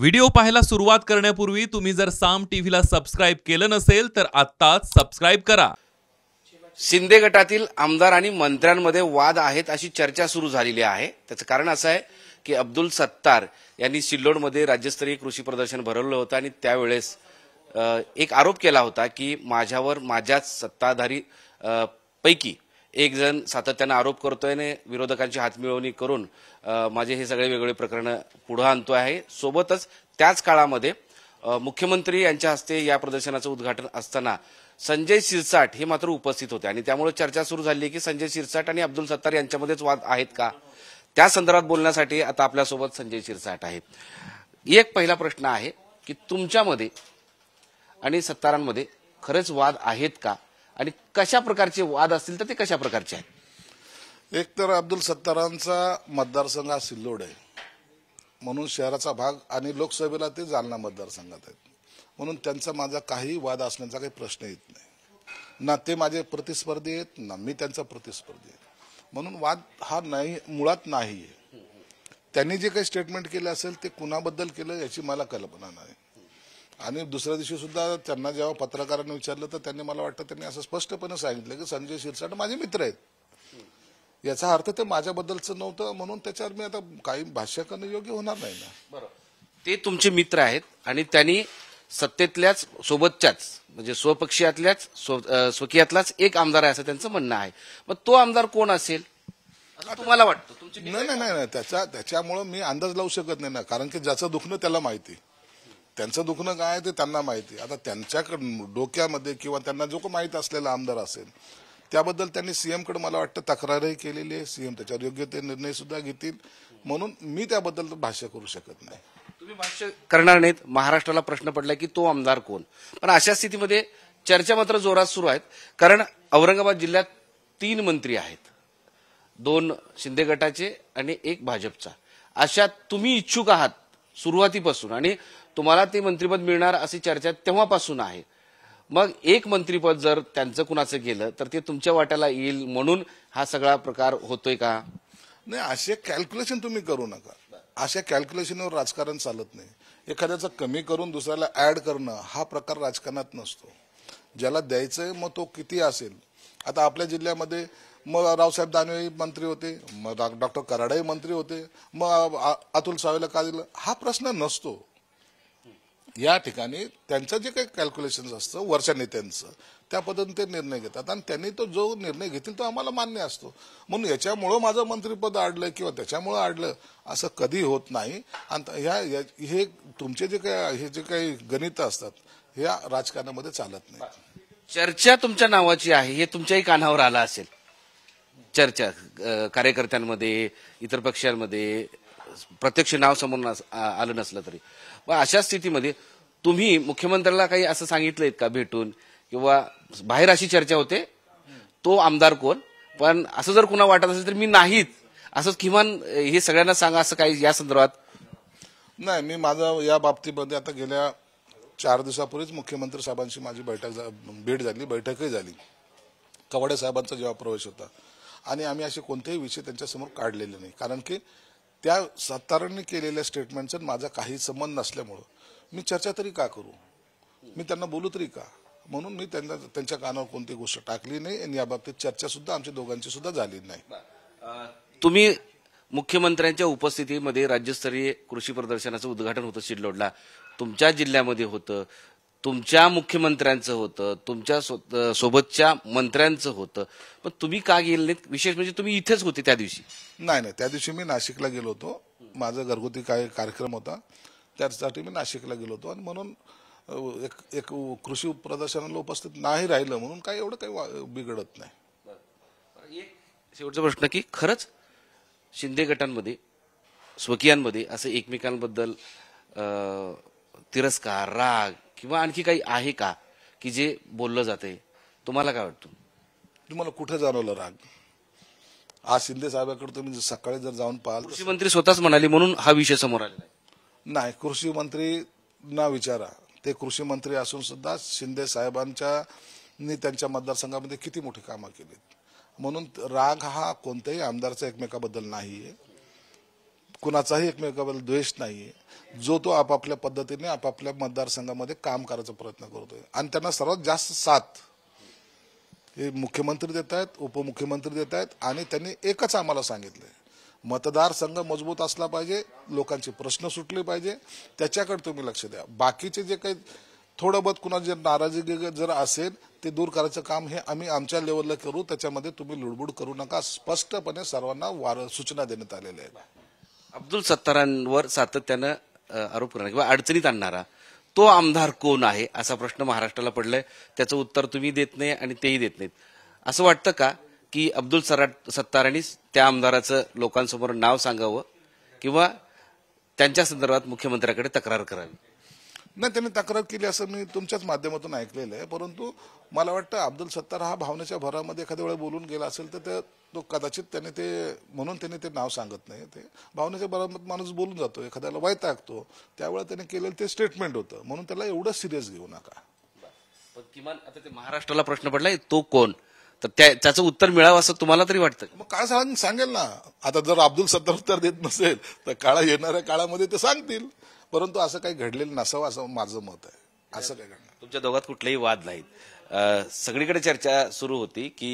video पाहायला सुरुवात करण्यापूर्वी तुम्ही जर साम टीव्हीला सबस्क्राईब केलं नसेल तर आत्ताच सबस्क्राईब करा शिंदे गटातील आमदार आणि मंत्र्यांमध्ये वाद आहेत अशी चर्चा सुरू झालेली आहे त्याचं कारण असं आहे की अब्दुल सत्तार यांनी सिल्लोडमध्ये राज्यस्तरीय कृषी प्रदर्शन भरवलं होतं आणि त्यावेळेस एक आरोप केला होता की माझ्यावर माझ्याच सत्ताधारी पैकी एक जण सातत्यानं आरोप करतोय ने विरोधकांची हातमिळवणी करून माझे हे सगळे वेगवेगळे प्रकरणं पुढं आणतो आहे सोबतच त्याच काळामध्ये मुख्यमंत्री यांच्या हस्ते या प्रदर्शनाचं उद्घाटन असताना संजय शिरसाट हे मात्र उपस्थित होते आणि त्यामुळे चर्चा सुरू झाली की संजय शिरसाट आणि अब्दुल सत्तार यांच्यामध्येच वाद आहेत का त्या संदर्भात बोलण्यासाठी आता आपल्यासोबत संजय शिरसाट आहे एक पहिला प्रश्न आहे की तुमच्यामध्ये आणि सत्तारांमध्ये खरंच वाद आहेत का आणि कशा प्रकारचे वाद असतील तर ते कशा प्रकारचे आहेत एक तर अब्दुल सत्तारांचा मतदारसंघ हा सिल्लोड आहे म्हणून शहराचा भाग आणि लोकसभेला ते जालना मतदारसंघात आहेत म्हणून त्यांचा माझा काही वाद असण्याचा काही प्रश्न येत नाही ना ते माझे प्रतिस्पर्धी आहेत ना मी त्यांचा प्रतिस्पर्धी आहे म्हणून वाद हा नाही मुळात नाही आहे त्यांनी जे काही स्टेटमेंट केलं असेल ते कुणाबद्दल केलं याची मला कल्पना नाही आणि दुसऱ्या दिवशी सुद्धा त्यांना जेव्हा पत्रकारांनी विचारलं तर त्यांनी मला वाटतं त्यांनी असं स्पष्टपणे सांगितलं की संजय शिरसाट माझे मित्र आहेत याचा अर्थ ते माझ्याबद्दलचं नव्हतं म्हणून त्याच्यावर मी आता काही भाष्य करणं योग्य होणार नाही ना बरोबर ते तुमचे मित्र आहेत आणि त्यांनी सत्तेतल्याच सोबतच्याच म्हणजे स्वपक्षीयातल्याच स्वकीयातलाच एक आमदार आहे असं त्यांचं म्हणणं आहे मग तो आमदार कोण असेल तुम्हाला वाटतं नाही नाही नाही त्याच्यामुळं मी अंदाज लावू शकत नाही ना कारण की ज्याचं दुखणं त्याला माहिती त्यांचं दुखणं काय आहे ते त्यांना माहिती आहे आता त्यांच्याकडं डोक्यामध्ये किंवा त्यांना जो काही माहीत असलेला आमदार असेल त्याबद्दल त्यांनी सीएमकडे मला वाटतं तक्रारही केलेली आहे सीएम त्याच्यावर योग्य ते निर्णय सुद्धा घेतील म्हणून मी त्याबद्दल भाष्य करू शकत नाही तुम्ही भाष्य करणार नाहीत महाराष्ट्राला प्रश्न पडला की तो आमदार कोण पण अशा स्थितीमध्ये चर्चा मात्र जोरात सुरू आहेत कारण औरंगाबाद जिल्ह्यात तीन मंत्री आहेत दोन शिंदे गटाचे आणि एक भाजपचा अशा तुम्ही इच्छुक आहात सुरुवातीपासून आणि तुम्हाला ते मंत्रिपद मिळणार अशी चर्चा तेव्हापासून आहे मग एक मंत्रिपद जर त्यांचं कुणाचं गेलं तर ते तुमच्या वाट्याला येईल म्हणून हा सगळा प्रकार होतोय का नाही असे कॅल्क्युलेशन तुम्ही करू नका अशा कॅल्क्युलेशनवर राजकारण चालत नाही एखाद्याचं कमी करून दुसऱ्याला ऍड करणं हा प्रकार राजकारणात नसतो ज्याला द्यायचंय मग तो किती असेल आता आपल्या जिल्ह्यामध्ये मग रावसाहेब दानवे मंत्री होते मग डॉक्टर कराडाही मंत्री होते मग अतुल सावेला का दिलं हा प्रश्न नसतो या ठिकाणी त्यांचं जे काही कॅल्क्युलेशन असतं वरच्या नेत्यांचं त्या पद्धतीने ते निर्णय घेतात आणि त्यांनी तो जो निर्णय घेतील तो आम्हाला मान्य असतो म्हणून याच्यामुळं माझं मंत्रिपद आडलं किंवा त्याच्यामुळं आडलं असं कधी होत नाही आणि ह्या हे तुमचे जे काही हे जे काही गणित असतात ह्या राजकारणामध्ये चालत नाही चर्चा तुमच्या नावाची आहे हे तुमच्याही कानावर आला असेल चर्चा कार्यकर्त्यांमध्ये इतर पक्षांमध्ये प्रत्यक्ष नाव समोर आलं नसलं तरी मग अशा स्थितीमध्ये तुम्ही मुख्यमंत्र्याला काही असं सांगितलंय का भेटून किंवा बाहेर अशी चर्चा होते तो आमदार कोण पण असं जर कुणा वाटत असेल तर मी नाहीत असं किमान हे सगळ्यांना सांगा असं काही या संदर्भात नाही मी माझं या बाबतीमध्ये आता गेल्या चार दिवसापूर्वीच मुख्यमंत्री साहेबांशी माझी बैठक भेट झाली बैठकही झाली कवाडे साहेबांचा जेव्हा प्रवेश होता आणि आम्ही असे कोणतेही विषय त्यांच्यासमोर काढलेले नाही कारण की त्या सत्तारांनी केलेल्या स्टेटमेंटचा माझा काही संबंध नसल्यामुळं मी चर्चा तरी का करू मी त्यांना बोलू तरी का म्हणून मी त्यांना त्यांच्या कानावर कोणती गोष्ट टाकली नाही आणि याबाबतीत चर्चा सुद्धा आमच्या दोघांची सुद्धा झाली नाही तुम्ही मुख्यमंत्र्यांच्या उपस्थितीमध्ये राज्यस्तरीय कृषी प्रदर्शनाचं उद्घाटन होतं शिडलोडला तुमच्या जिल्ह्यामध्ये होतं तुमच्या मुख्यमंत्र्यांचं होतं तुमच्या सोबतच्या मंत्र्यांचं होतं पण तुम्ही का गेले नाहीत विशेष म्हणजे तुम्ही इथेच होते त्या दिवशी नाही नाही त्या दिवशी मी नाशिकला गेलो होतो माझा घरगुती काय कार्यक्रम होता त्यासाठी मी नाशिकला गेलो होतो आणि म्हणून एक एक कृषी प्रदर्शनाला उपस्थित नाही राहिलं म्हणून काही एवढं काही बिघडत नाही एक शेवटचा प्रश्न की खरंच शिंदे गटांमध्ये स्वकीयांमध्ये असं एकमेकांबद्दल तिरस्कार राग किंवा आणखी काही आहे का की जे बोललं जाते तुम्हाला काय वाटतं तुम्हाला कुठं जाणवलं राग आज शिंदे साहेबांकडे तुम्ही सकाळी जर जाऊन पाहाल कृषी मंत्री स्वतःच म्हणाले म्हणून हा विषय समोर आला आहे नाही कृषी मंत्री ना विचारा ते कृषी मंत्री असून सुद्धा शिंदे साहेबांच्या त्यांच्या मतदारसंघामध्ये किती मोठी कामं केली म्हणून राग हा कोणत्याही आमदारचा एकमेकाबद्दल नाहीये कुणाचाही एकमेकाबद्दल द्वेष नाही जो तो आपापल्या पद्धतीने आपापल्या मतदारसंघामध्ये काम करायचा प्रयत्न करतोय आणि त्यांना सर्वात जास्त साथ हे मुख्यमंत्री देत आहेत उपमुख्यमंत्री देत आहेत आणि त्यांनी एकच आम्हाला सांगितलं मतदारसंघ मजबूत असला पाहिजे लोकांचे प्रश्न सुटले पाहिजे त्याच्याकडे तुम्ही लक्ष द्या बाकीचे जे काही थोडं बहुत कुणा जर नाराजी जर असेल ते दूर करायचं काम हे आम्ही आमच्या लेवलला करू त्याच्यामध्ये तुम्ही लुडबुड करू नका स्पष्टपणे सर्वांना सूचना देण्यात आलेल्या आहेत अब्दुल सत्तारांवर सातत्यानं आरोप करणारा किंवा अडचणीत आणणारा तो आमदार कोण आहे असा प्रश्न महाराष्ट्राला पडलाय त्याचं उत्तर तुम्ही देत नाही आणि तेही देत नाहीत असं वाटतं का की अब्दुल सराट सत्तारांनीच त्या आमदाराचं लोकांसमोर नाव सांगावं किंवा त्यांच्या संदर्भात मुख्यमंत्र्याकडे तक्रार करावी नाही त्यांनी तक्रार केली असं मी तुमच्याच माध्यमातून ऐकलेलं आहे परंतु मला वाटतं अब्दुल सत्तार हा भावनेच्या भरामध्ये एखाद्या वेळा बोलून गेला असेल तर ते तो कदाचित त्याने ते म्हणून त्याने ते नाव सांगत नाही ते भावनेच्या भरामध्ये माणूस बोलून जातो एखाद्याला टाकतो त्यावेळेला त्याने केलेलं ते स्टेटमेंट होतं म्हणून त्याला एवढं सिरियस घेऊ नका पण किमान आता ते महाराष्ट्राला प्रश्न पडलाय तो कोण तर त्याचं उत्तर मिळावं असं तुम्हाला तरी वाटतं मग काय सांगेल ना आता जर अब्दुल सत्तार उत्तर देत नसेल तर काळा येणाऱ्या काळामध्ये ते सांगतील परंतु असं काही घडलेलं नसावं असं माझं मत आहे असं काय घडलं तुमच्या दोघात कुठलेही वाद नाहीत सगळीकडे चर्चा सुरू होती की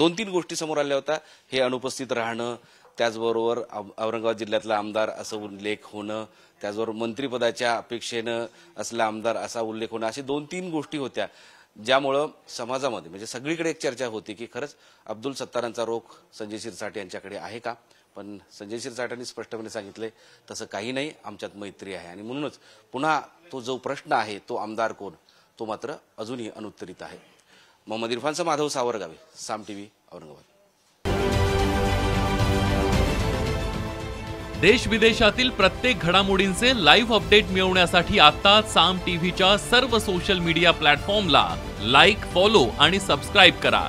दोन तीन गोष्टी समोर आल्या होत्या हे अनुपस्थित राहणं त्याचबरोबर औरंगाबाद जिल्ह्यातला आमदार असं उल्लेख होणं त्याचबरोबर मंत्रीपदाच्या अपेक्षेनं असला आमदार असा उल्लेख होणं अशा दोन तीन गोष्टी होत्या ज्यामुळं समाजामध्ये म्हणजे सगळीकडे एक चर्चा होती की खरंच अब्दुल सत्तारांचा रोख संजय शिरसाट यांच्याकडे आहे का पण संजय शिरसाटांनी स्पष्टपणे सांगितले तसं काही नाही आमच्यात मैत्री आहे आणि म्हणूनच पुन्हा तो जो प्रश्न आहे तो आमदार कोण तो मात्र अजूनही अनुत्तरित आहे मोहम्मद इरफानचा माधव सावरगावे साम टीव्ही औरंगाबाद देश विदेशातील प्रत्येक घडामोडींचे लाईव्ह अपडेट मिळवण्यासाठी आता साम टीव्हीच्या सर्व सोशल मीडिया प्लॅटफॉर्मला लाईक फॉलो आणि सबस्क्राईब करा